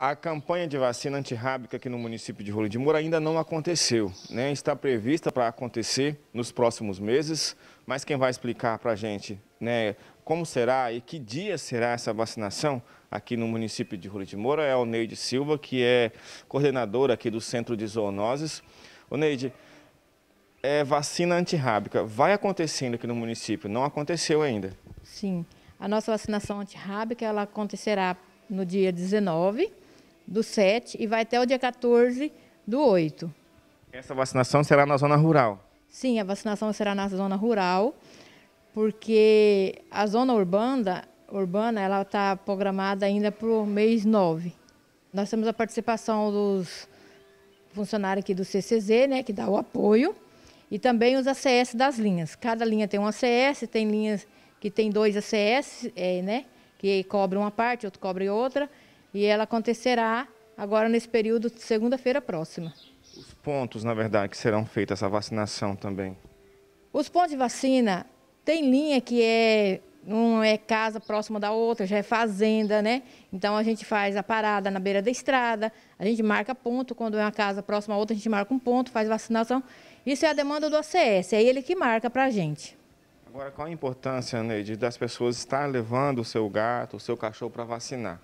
A campanha de vacina antirrábica aqui no município de Rolo de Moura ainda não aconteceu, né? está prevista para acontecer nos próximos meses, mas quem vai explicar para a gente né, como será e que dia será essa vacinação aqui no município de Rolo de Moura é o Neide Silva, que é coordenadora aqui do Centro de Zoonoses. O Neide, é, vacina antirrábica vai acontecendo aqui no município, não aconteceu ainda? Sim, a nossa vacinação antirrábica ela acontecerá no dia 19 do 7 e vai até o dia 14 do 8. Essa vacinação será na zona rural? Sim, a vacinação será na zona rural, porque a zona urbana, urbana ela está programada ainda para o mês 9. Nós temos a participação dos funcionários aqui do CCZ, né, que dá o apoio, e também os ACS das linhas. Cada linha tem um ACS, tem linhas que tem dois ACS, é, né, que cobre uma parte, outro cobre outra, e ela acontecerá agora nesse período de segunda-feira próxima. Os pontos, na verdade, que serão feitos essa vacinação também? Os pontos de vacina, tem linha que é um é casa próxima da outra, já é fazenda, né? Então a gente faz a parada na beira da estrada, a gente marca ponto, quando é uma casa próxima a outra, a gente marca um ponto, faz vacinação. Isso é a demanda do ACS, é ele que marca para a gente. Agora, qual a importância, Neide, das pessoas estar levando o seu gato, o seu cachorro para vacinar?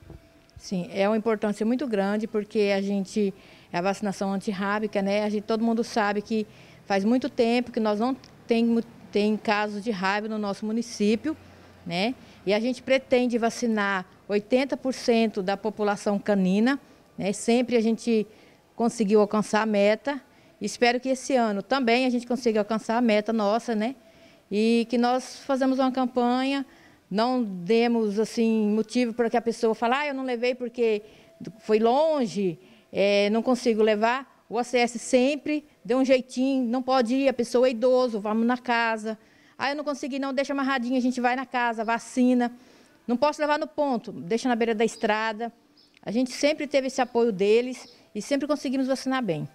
Sim, é uma importância muito grande porque a gente, a vacinação antirrábica, né? A gente, todo mundo sabe que faz muito tempo que nós não temos tem casos de raiva no nosso município, né? E a gente pretende vacinar 80% da população canina, né? Sempre a gente conseguiu alcançar a meta. Espero que esse ano também a gente consiga alcançar a meta nossa, né? E que nós fazemos uma campanha não demos assim motivo para que a pessoa fale, ah, eu não levei porque foi longe, é, não consigo levar. O ACS sempre deu um jeitinho, não pode ir, a pessoa é idoso, vamos na casa. Ah, eu não consegui, não, deixa amarradinho, a gente vai na casa, vacina. Não posso levar no ponto, deixa na beira da estrada. A gente sempre teve esse apoio deles e sempre conseguimos vacinar bem.